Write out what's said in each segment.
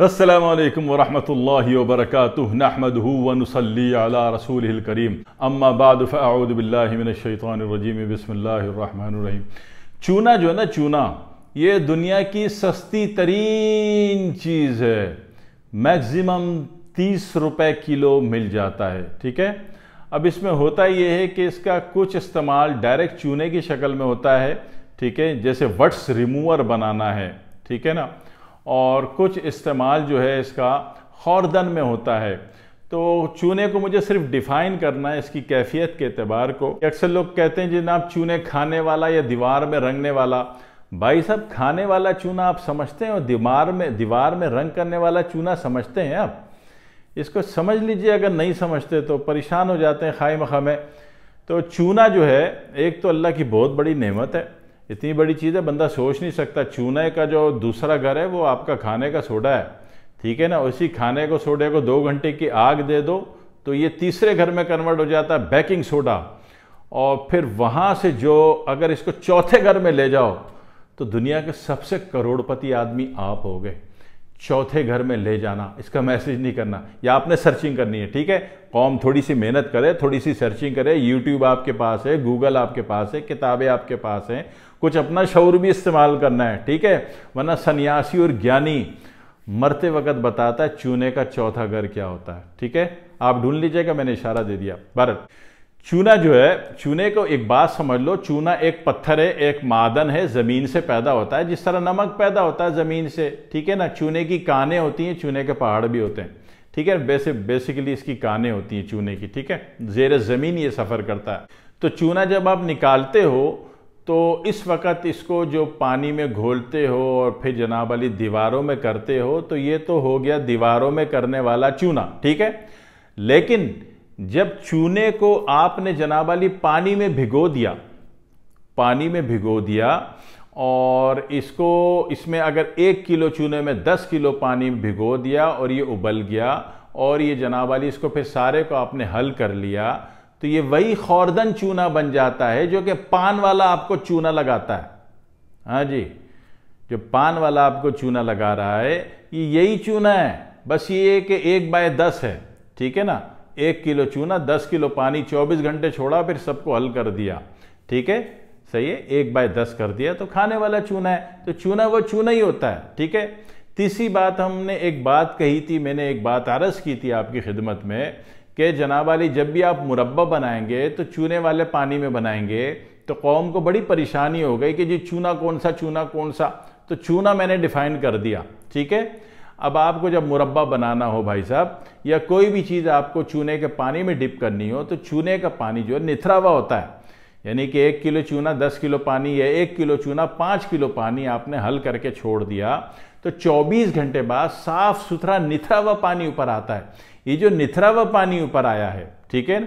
असलम वरहमल वरक नहमदनसली रसूल करीम अम्माबाद फ़ाउदबिल्लिमिनशैतरजीम बसमीम चूना जो है ना चूना ये दुनिया की सस्ती तरीन चीज़ है मैक्सिमम तीस रुपये किलो मिल जाता है ठीक है अब इसमें होता यह है कि इसका कुछ इस्तेमाल डायरेक्ट चूने की शक्ल में होता है ठीक है जैसे वट्स रिमूवर बनाना है ठीक है ना और कुछ इस्तेमाल जो है इसका खौरदन में होता है तो चूने को मुझे सिर्फ डिफ़ाइन करना है इसकी कैफियत के अतबार को अक्सर लोग कहते हैं जनाब चूने खाने वाला या दीवार में रंगने वाला भाई साहब खाने वाला चूना आप समझते हैं और दीवार में दीवार में रंग करने वाला चूना समझते हैं आप इसको समझ लीजिए अगर नहीं समझते तो परेशान हो जाते हैं खाई मखा में तो चूना जो है एक तो अल्लाह की बहुत बड़ी नेमत है इतनी बड़ी चीज़ है बंदा सोच नहीं सकता चूने का जो दूसरा घर है वो आपका खाने का सोडा है ठीक है ना उसी खाने को सोडे को दो घंटे की आग दे दो तो ये तीसरे घर में कन्वर्ट हो जाता है बेकिंग सोडा और फिर वहाँ से जो अगर इसको चौथे घर में ले जाओ तो दुनिया के सबसे करोड़पति आदमी आप हो गए चौथे घर में ले जाना इसका मैसेज नहीं करना या आपने सर्चिंग करनी है ठीक है कॉम थोड़ी सी मेहनत करे थोड़ी सी सर्चिंग करे यूट्यूब आपके पास है गूगल आपके पास है किताबें आपके पास हैं कुछ अपना शौर भी इस्तेमाल करना है ठीक है वरना सन्यासी और ज्ञानी मरते वक्त बताता है चूने का चौथा घर क्या होता है ठीक है आप ढूंढ लीजिएगा मैंने इशारा दे दिया भारत चूना जो है चूने को एक बात समझ लो चूना एक पत्थर है एक मादन है ज़मीन से पैदा होता है जिस तरह नमक पैदा होता है ज़मीन से ठीक है ना चूने की कानें होती हैं चूने के पहाड़ भी होते हैं ठीक है वैसे बेसिकली इसकी कानें होती हैं चूने की ठीक है जेर ज़मीन ये सफ़र करता है तो चूना जब आप निकालते हो तो इस वक्त इसको जो पानी में घोलते हो और फिर जनाब वाली दीवारों में करते हो तो ये तो हो गया दीवारों में करने वाला चूना ठीक है लेकिन जब चूने को आपने जनाब अली पानी में भिगो दिया पानी में भिगो दिया और इसको इसमें अगर एक किलो चूने में दस किलो पानी भिगो दिया और ये उबल गया और ये जनाब अली इसको फिर सारे को आपने हल कर लिया तो ये वही खौरदन चूना बन जाता है जो कि पान वाला आपको चूना लगाता है हाँ जी जो पान वाला आपको चूना लगा रहा है ये यही चूना है बस ये कि एक बाय दस है ठीक है ना एक किलो चूना दस किलो पानी चौबीस घंटे छोड़ा फिर सबको हल कर दिया ठीक है सही है एक बाय दस कर दिया तो खाने वाला चूना है तो चूना वो चूना ही होता है ठीक है तीसरी बात हमने एक बात कही थी मैंने एक बात आरस की थी आपकी खिदमत में कि जनाब अली जब भी आप मुरबा बनाएंगे तो चूने वाले पानी में बनाएंगे तो कौम को बड़ी परेशानी हो गई कि जी चूना कौन सा चूना कौन सा तो चूना मैंने डिफाइन कर दिया ठीक है अब आपको जब मुरब्बा बनाना हो भाई साहब या कोई भी चीज़ आपको चूने के पानी में डिप करनी हो तो चूने का पानी जो है निथरा हुआ होता है यानी कि एक किलो चूना दस किलो पानी या एक किलो चूना पाँच किलो पानी आपने हल करके छोड़ दिया तो 24 घंटे बाद साफ सुथरा निथरा हुआ पानी ऊपर आता है ये जो निथरा हुआ पानी ऊपर आया है ठीक है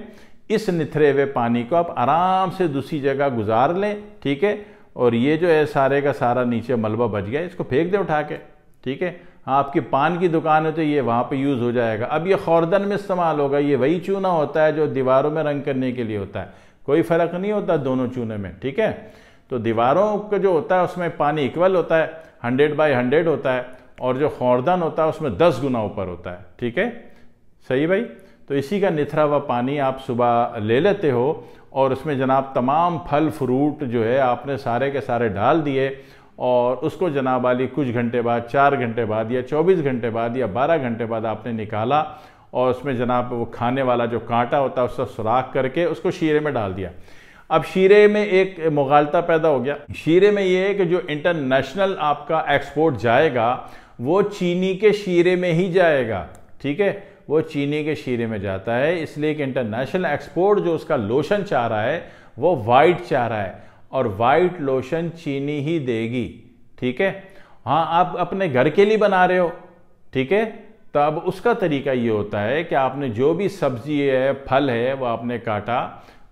इस निथरे हुए पानी को आप आराम से दूसरी जगह गुजार लें ठीक है और ये जो है सारे का सारा नीचे मलबा बच गया इसको फेंक दें उठा के ठीक है हाँ, आपके पान की दुकान है तो ये वहाँ पे यूज़ हो जाएगा अब ये खौरदन में इस्तेमाल होगा ये वही चूना होता है जो दीवारों में रंग करने के लिए होता है कोई फ़र्क नहीं होता दोनों चूने में ठीक है तो दीवारों का जो होता है उसमें पानी इक्वल होता है हंड्रेड बाई हंड्रेड होता है और जो खौरदन होता है उसमें दस गुना ऊपर होता है ठीक है सही भाई तो इसी का निथरा हुआ पानी आप सुबह ले लेते हो और उसमें जनाब तमाम फल फ्रूट जो है आपने सारे के सारे डाल दिए और उसको जनाब अली कुछ घंटे बाद चार घंटे बाद या चौबीस घंटे बाद या बारह घंटे बाद आपने निकाला और उसमें जनाब वो खाने वाला जो कांटा होता है उसका सुराख करके उसको शीरे में डाल दिया अब शीरे में एक मुगालता पैदा हो गया शीरे में ये है कि जो इंटरनेशनल आपका एक्सपोर्ट जाएगा वो चीनी के शीरे में ही जाएगा ठीक है वो चीनी के शीरे में जाता है इसलिए कि इंटरनेशनल एक्सपोर्ट जो उसका लोशन चाह रहा है वो वाइट चाह रहा है और वाइट लोशन चीनी ही देगी ठीक है हाँ आप अपने घर के लिए बना रहे हो ठीक है तो अब उसका तरीका ये होता है कि आपने जो भी सब्जी है फल है वो आपने काटा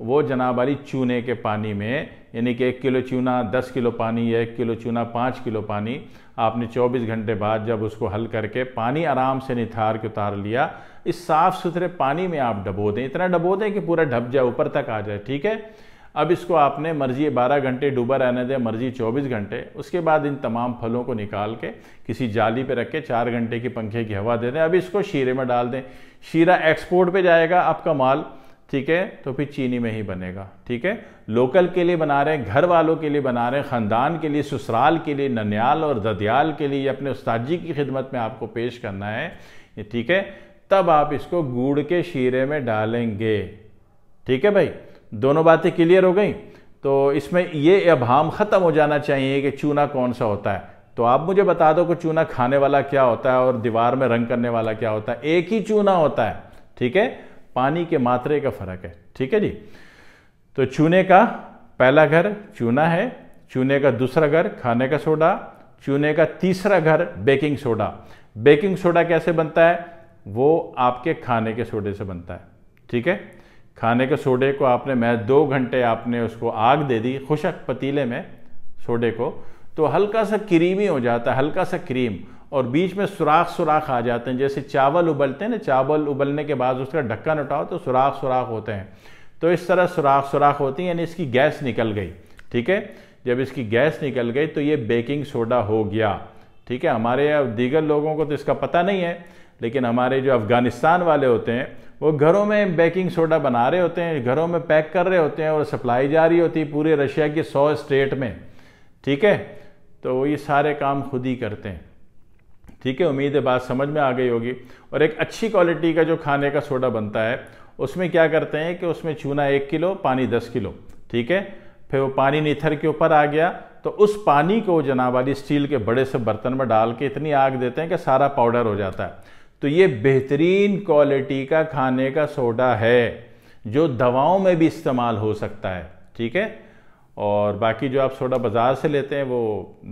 वो जनाब वाली चूने के पानी में यानी कि एक किलो चूना दस किलो पानी या एक किलो चूना पाँच किलो पानी आपने चौबीस घंटे बाद जब उसको हल करके पानी आराम से निथार के उतार लिया इस साफ़ सुथरे पानी में आप डबो दें इतना डबो दें कि पूरा ढप जाए ऊपर तक आ जाए ठीक है अब इसको आपने मर्जी 12 घंटे डूबा रहने दें मर्जी 24 घंटे उसके बाद इन तमाम फलों को निकाल के किसी जाली पे रख के चार घंटे की पंखे की हवा दे दें अब इसको शीरे में डाल दें शीरा एक्सपोर्ट पे जाएगा आपका माल ठीक है तो फिर चीनी में ही बनेगा ठीक है लोकल के लिए बना रहे हैं घर वालों के लिए बना रहे हैं ख़ानदान के लिए ससुराल के लिए ननियाल और ददियाल के लिए अपने उस्ताद जी की खिदमत में आपको पेश करना है ठीक है तब आप इसको गुड़ के शीरे में डालेंगे ठीक है भाई दोनों बातें क्लियर हो गई तो इसमें ये अभाम ख़त्म हो जाना चाहिए कि चूना कौन सा होता है तो आप मुझे बता दो कि चूना खाने वाला क्या होता है और दीवार में रंग करने वाला क्या होता है एक ही चूना होता है ठीक है पानी के मात्रे का फर्क है ठीक है जी तो चूने का पहला घर चूना है चूने का दूसरा घर खाने का सोडा चूने का तीसरा घर बेकिंग सोडा बेकिंग सोडा कैसे बनता है वो आपके खाने के सोडे से बनता है ठीक है खाने के सोडे को आपने मैं दो घंटे आपने उसको आग दे दी खुशक पतीले में सोडे को तो हल्का सा क्रीमी हो जाता है हल्का सा क्रीम और बीच में सुराख सुराख आ जाते हैं जैसे चावल उबलते हैं ना चावल उबलने के बाद उसका ढक्कन उठाओ तो सुराख सुराख होते हैं तो इस तरह सुराख सुराख होती है यानी इसकी गैस निकल गई ठीक है जब इसकी गैस निकल गई तो ये बेकिंग सोडा हो गया ठीक है हमारे यहाँ दीगर लोगों को तो इसका पता नहीं है लेकिन हमारे जो अफ़गानिस्तान वाले होते हैं वो घरों में बेकिंग सोडा बना रहे होते हैं घरों में पैक कर रहे होते हैं और सप्लाई जा रही होती है पूरे रशिया के सौ स्टेट में ठीक है तो वो ये सारे काम खुद ही करते हैं ठीक है उम्मीद है बात समझ में आ गई होगी और एक अच्छी क्वालिटी का जो खाने का सोडा बनता है उसमें क्या करते हैं कि उसमें चूना एक किलो पानी दस किलो ठीक है फिर वो पानी नीथर के ऊपर आ गया तो उस पानी को जनाब वाली स्टील के बड़े से बर्तन में डाल के इतनी आग देते हैं कि सारा पाउडर हो जाता है तो ये बेहतरीन क्वालिटी का खाने का सोडा है जो दवाओं में भी इस्तेमाल हो सकता है ठीक है और बाकी जो आप सोडा बाज़ार से लेते हैं वो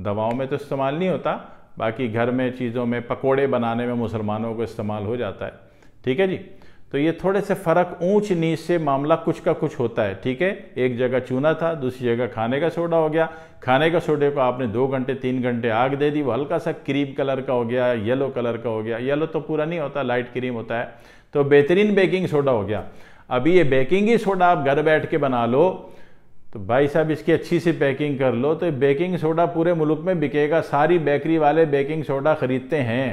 दवाओं में तो इस्तेमाल नहीं होता बाकी घर में चीज़ों में पकोड़े बनाने में मुसलमानों को इस्तेमाल हो जाता है ठीक है जी तो ये थोड़े से फ़र्क ऊंच नीच से मामला कुछ का कुछ होता है ठीक है एक जगह चूना था दूसरी जगह खाने का सोडा हो गया खाने का सोडे को आपने दो घंटे तीन घंटे आग दे दी वो हल्का सा क्रीम कलर का हो गया येलो कलर का हो गया येलो तो पूरा नहीं होता लाइट क्रीम होता है तो बेहतरीन बेकिंग सोडा हो गया अभी ये बेकिंग ही सोडा आप घर बैठ के बना लो तो भाई साहब इसकी अच्छी सी पैकिंग कर लो तो बेकिंग सोडा पूरे मुल्क में बिकेगा सारी बेकरी वाले बेकिंग सोडा ख़रीदते हैं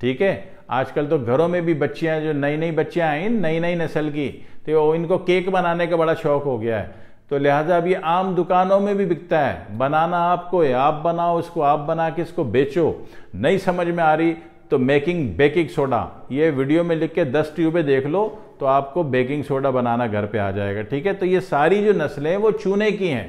ठीक है आजकल तो घरों में भी बच्चियां जो नई नई बच्चियां आई नई नई नस्ल की तो इनको केक बनाने का बड़ा शौक हो गया है तो लिहाजा अभी आम दुकानों में भी बिकता है बनाना आपको है आप बनाओ उसको आप बना के इसको बेचो नहीं समझ में आ रही तो मेकिंग बेकिंग सोडा ये वीडियो में लिख के दस ट्यूबे देख लो तो आपको बेकिंग सोडा बनाना घर पे आ जाएगा ठीक है तो ये सारी जो नस्लें हैं वो चूने की हैं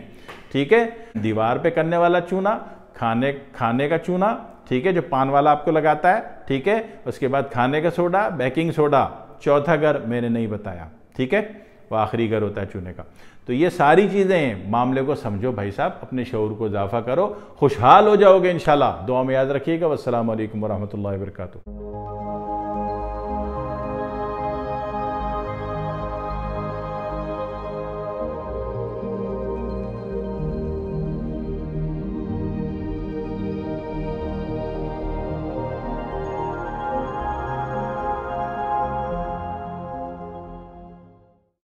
ठीक है दीवार पे करने वाला चूना खाने खाने का चूना ठीक है जो पान वाला आपको लगाता है ठीक है उसके बाद खाने का सोडा बेकिंग सोडा चौथा घर मैंने नहीं बताया ठीक है वह आखिरी घर होता है चूने का तो ये सारी चीज़ें हैं मामले को समझो भाई साहब अपने शौर को इजाफा करो खुशहाल हो जाओगे इन दुआ में याद रखिएगा वालकम वरहमल वर्का